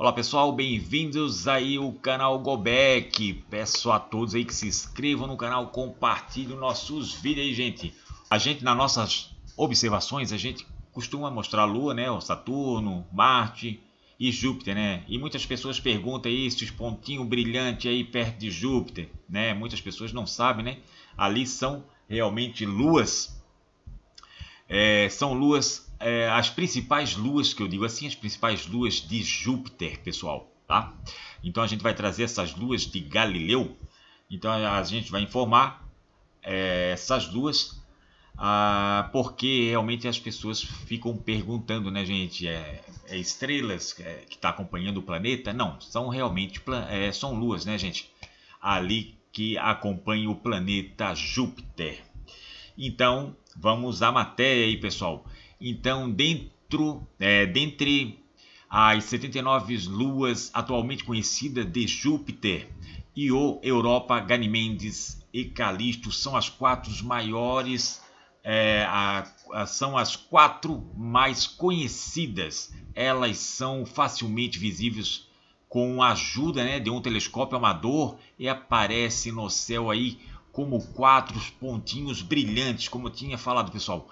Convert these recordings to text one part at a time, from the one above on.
Olá pessoal, bem-vindos aí ao canal Gobek. Peço a todos aí que se inscrevam no canal, compartilhem nossos vídeos aí, gente. A gente nas nossas observações, a gente costuma mostrar a Lua, né, o Saturno, Marte e Júpiter, né? E muitas pessoas perguntam aí esses pontinhos brilhantes aí perto de Júpiter, né? Muitas pessoas não sabem, né? Ali são realmente luas. É, são luas eh, as principais luas, que eu digo assim, as principais luas de Júpiter, pessoal, tá? Então a gente vai trazer essas luas de Galileu, então a gente vai informar é, essas duas, ah, porque realmente as pessoas ficam perguntando, né, gente? É, é estrelas é, que está acompanhando o planeta? Não, são realmente é, são luas, né, gente? Ali que acompanha o planeta Júpiter. Então vamos à matéria aí, pessoal. Então, dentro, é, dentre as 79 luas atualmente conhecidas de Júpiter, Io, Europa, Ganymedes e Calisto são as quatro maiores, é, a, a, são as quatro mais conhecidas. Elas são facilmente visíveis com a ajuda né, de um telescópio amador e aparecem no céu aí como quatro pontinhos brilhantes, como eu tinha falado, pessoal.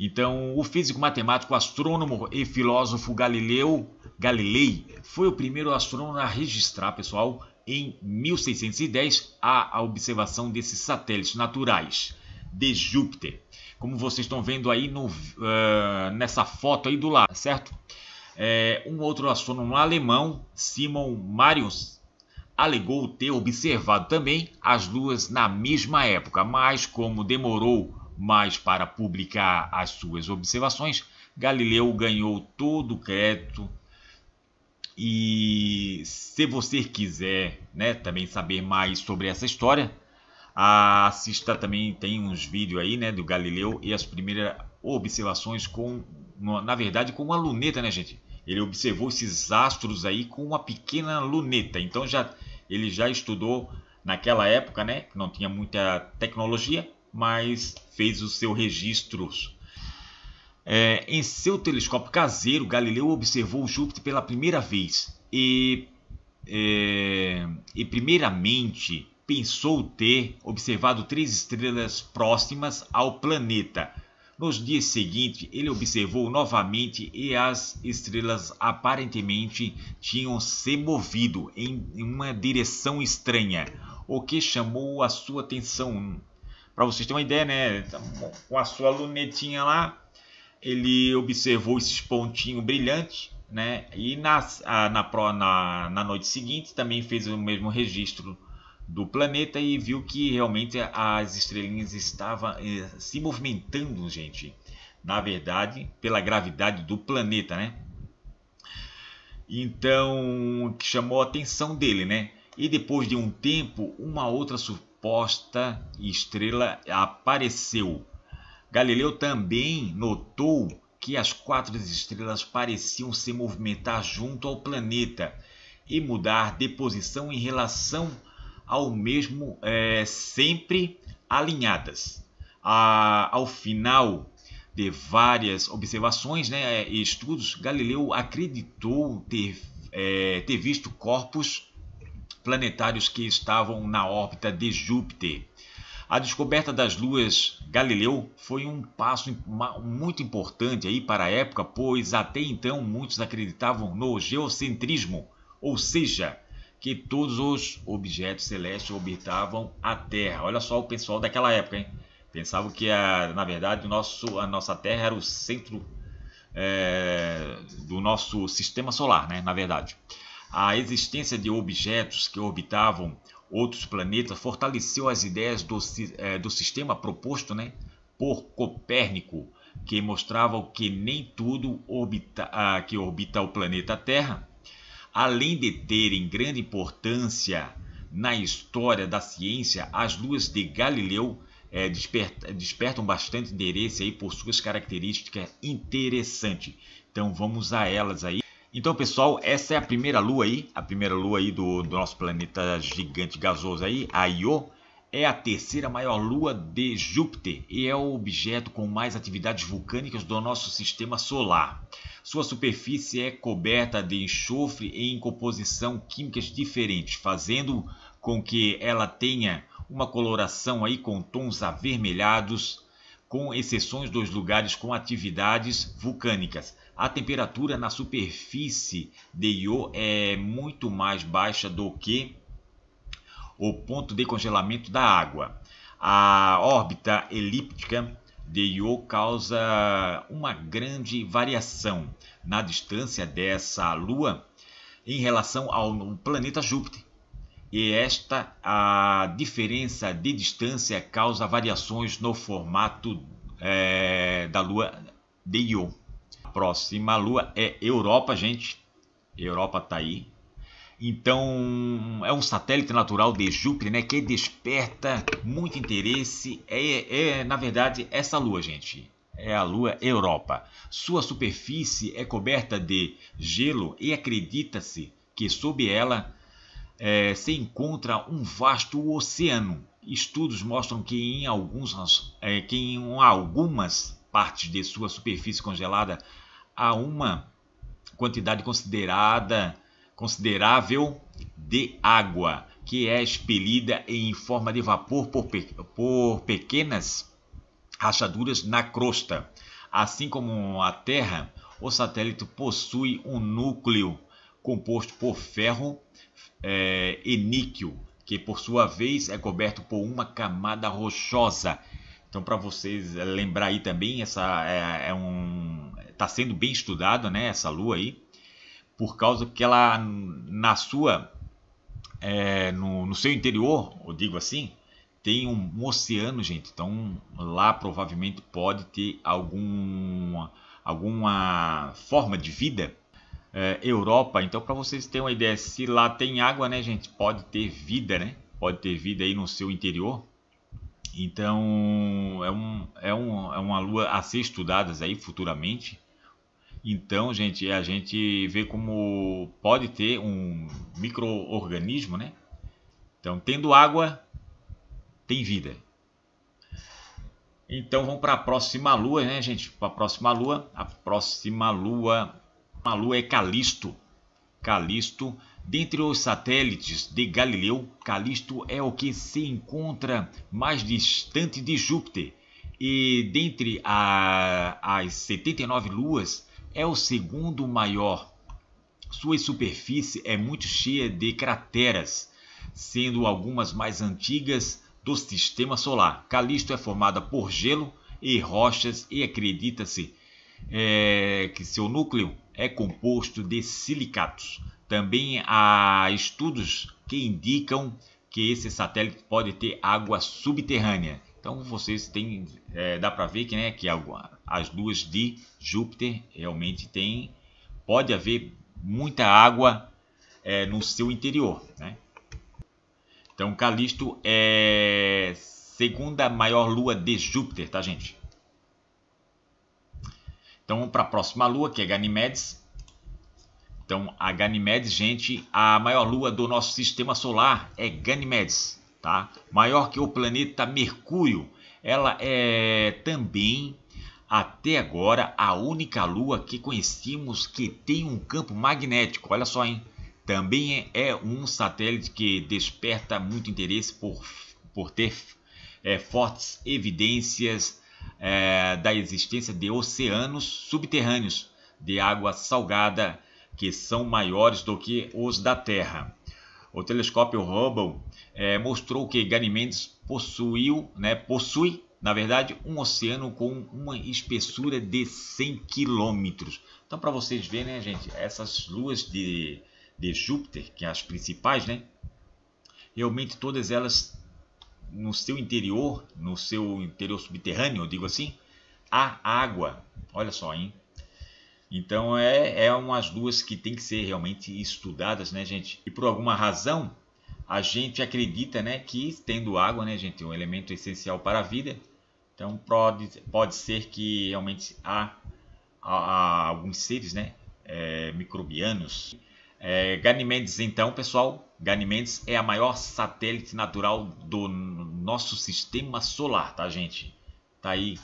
Então, o físico matemático, astrônomo e filósofo Galileu Galilei foi o primeiro astrônomo a registrar, pessoal, em 1610 a observação desses satélites naturais de Júpiter. Como vocês estão vendo aí no, uh, nessa foto aí do lado, certo? É, um outro astrônomo alemão, Simon Marius, alegou ter observado também as duas na mesma época, mas como demorou mas para publicar as suas observações, Galileu ganhou todo o crédito. E se você quiser né, também saber mais sobre essa história, assista também, tem uns vídeos aí né, do Galileu e as primeiras observações com, na verdade, com uma luneta, né, gente? Ele observou esses astros aí com uma pequena luneta. Então já ele já estudou naquela época, né? Não tinha muita tecnologia mas fez os seus registros. É, em seu telescópio caseiro, Galileu observou Júpiter pela primeira vez e, é, e primeiramente, pensou ter observado três estrelas próximas ao planeta. Nos dias seguintes, ele observou novamente e as estrelas aparentemente tinham se movido em uma direção estranha, o que chamou a sua atenção para vocês terem uma ideia, né? Então, com a sua lunetinha lá, ele observou esses pontinhos brilhantes, né? E na, na, na, na noite seguinte também fez o mesmo registro do planeta e viu que realmente as estrelinhas estavam eh, se movimentando, gente. Na verdade, pela gravidade do planeta, né? Então, que chamou a atenção dele, né? E depois de um tempo, uma outra surpresa suposta estrela apareceu. Galileu também notou que as quatro estrelas pareciam se movimentar junto ao planeta e mudar de posição em relação ao mesmo, é, sempre alinhadas. A, ao final de várias observações né, e estudos, Galileu acreditou ter, é, ter visto corpos planetários que estavam na órbita de Júpiter. A descoberta das luas Galileu foi um passo muito importante aí para a época, pois até então muitos acreditavam no geocentrismo, ou seja, que todos os objetos celestes orbitavam a Terra. Olha só o pessoal daquela época, hein? Pensavam que, a, na verdade, o nosso, a nossa Terra era o centro é, do nosso sistema solar, né? Na verdade. A existência de objetos que orbitavam outros planetas fortaleceu as ideias do, eh, do sistema proposto né, por Copérnico, que mostrava que nem tudo orbita, que orbita o planeta Terra, além de terem grande importância na história da ciência, as luas de Galileu é, eh, desperta, despertam bastante interesse aí por suas características interessantes. Então vamos a elas aí. Então, pessoal, essa é a primeira lua aí, a primeira lua aí do, do nosso planeta gigante gasoso aí, a Io, é a terceira maior lua de Júpiter e é o objeto com mais atividades vulcânicas do nosso sistema solar. Sua superfície é coberta de enxofre em composição químicas diferentes, fazendo com que ela tenha uma coloração aí com tons avermelhados, com exceções dos lugares com atividades vulcânicas. A temperatura na superfície de Io é muito mais baixa do que o ponto de congelamento da água. A órbita elíptica de Io causa uma grande variação na distância dessa lua em relação ao planeta Júpiter, e esta a diferença de distância causa variações no formato é, da Lua de Ion. A próxima Lua é Europa, gente. Europa está aí. Então é um satélite natural de Júpiter, né, que desperta muito interesse. É, é na verdade essa Lua, gente. É a Lua Europa. Sua superfície é coberta de gelo e acredita-se que sob ela é, se encontra um vasto oceano. Estudos mostram que em, alguns, é, que em algumas partes de sua superfície congelada há uma quantidade considerada considerável de água que é expelida em forma de vapor por, pe por pequenas rachaduras na crosta. Assim como a Terra, o satélite possui um núcleo composto por ferro é, que por sua vez é coberto por uma camada rochosa. Então, para vocês é, lembrar aí também, essa é, é um está sendo bem estudada, né? Essa lua aí, por causa que ela na sua é, no, no, seu interior, eu digo assim, tem um, um, oceano, gente. Então lá provavelmente pode ter algum, alguma forma de vida é, Europa. Então, para vocês terem uma ideia, se lá tem água, né, gente, pode ter vida, né? Pode ter vida aí no seu interior. Então, é, um, é, um, é uma lua a ser estudada aí futuramente. Então, gente, a gente vê como pode ter um microorganismo, né? Então, tendo água, tem vida. Então, vamos para a próxima lua, né, gente? Para a próxima lua. A próxima lua lua é Calisto. Calisto, dentre os satélites de Galileu, Calisto é o que se encontra mais distante de Júpiter e, dentre a, as 79 luas, é o segundo maior. Sua superfície é muito cheia de crateras, sendo algumas mais antigas do sistema solar. Calisto é formada por gelo e rochas e acredita-se é, que seu núcleo é composto de silicatos. Também há estudos que indicam que esse satélite pode ter água subterrânea. Então vocês têm, é, dá para ver que, né, que as duas de Júpiter realmente tem, pode haver muita água é, no seu interior. Né? Então Calisto é segunda maior lua de Júpiter, tá gente? Então, para a próxima lua, que é Ganímedes. Então, a Ganímedes gente, a maior lua do nosso sistema solar é Ganímedes, tá? Maior que o planeta Mercúrio. Ela é também, até agora, a única lua que conhecemos que tem um campo magnético. Olha só, hein? Também é, é um satélite que desperta muito interesse por, por ter é, fortes evidências é, da existência de oceanos subterrâneos de água salgada que são maiores do que os da Terra. O telescópio Hubble é, mostrou que Ganymedes possuiu, né, possui, na verdade, um oceano com uma espessura de 100 quilômetros. Então, para vocês verem, né, gente, essas luas de, de Júpiter, que é as principais, né, realmente todas elas no seu interior, no seu interior subterrâneo, digo assim, há água. Olha só, hein? Então é, é umas duas que tem que ser realmente estudadas, né, gente? E por alguma razão a gente acredita, né, que tendo água, né, gente, um elemento essencial para a vida, então pode, pode ser que realmente há, há, há alguns seres, né, é, microbianos é, Ganymedes, então, pessoal, Ganymedes é a maior satélite natural do nosso sistema solar, tá, gente? Tá aí.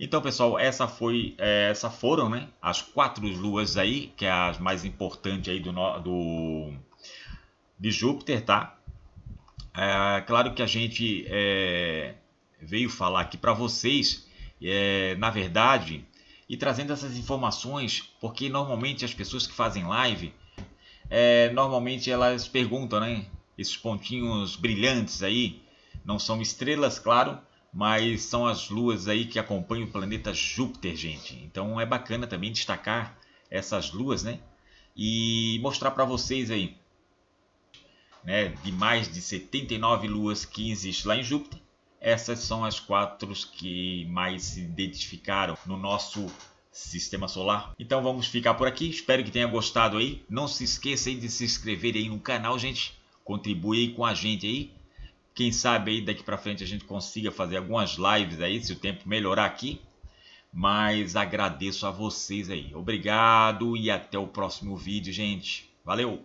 Então, pessoal, essa foi, é, essa foram, né, as quatro luas aí, que é as mais importantes aí do, do de Júpiter, tá? É, claro que a gente é, veio falar aqui para vocês, é, na verdade, e trazendo essas informações, porque normalmente as pessoas que fazem live é, normalmente elas perguntam, né? Esses pontinhos brilhantes aí não são estrelas, claro, mas são as luas aí que acompanham o planeta Júpiter, gente. Então é bacana também destacar essas luas, né? E mostrar para vocês aí, né? De mais de 79 luas que existem lá em Júpiter, essas são as quatro que mais se identificaram no nosso sistema solar. Então vamos ficar por aqui. Espero que tenha gostado aí. Não se esqueça aí de se inscrever aí no canal, gente. Contribui aí com a gente aí. Quem sabe aí daqui para frente a gente consiga fazer algumas lives aí, se o tempo melhorar aqui. Mas agradeço a vocês aí. Obrigado e até o próximo vídeo, gente. Valeu!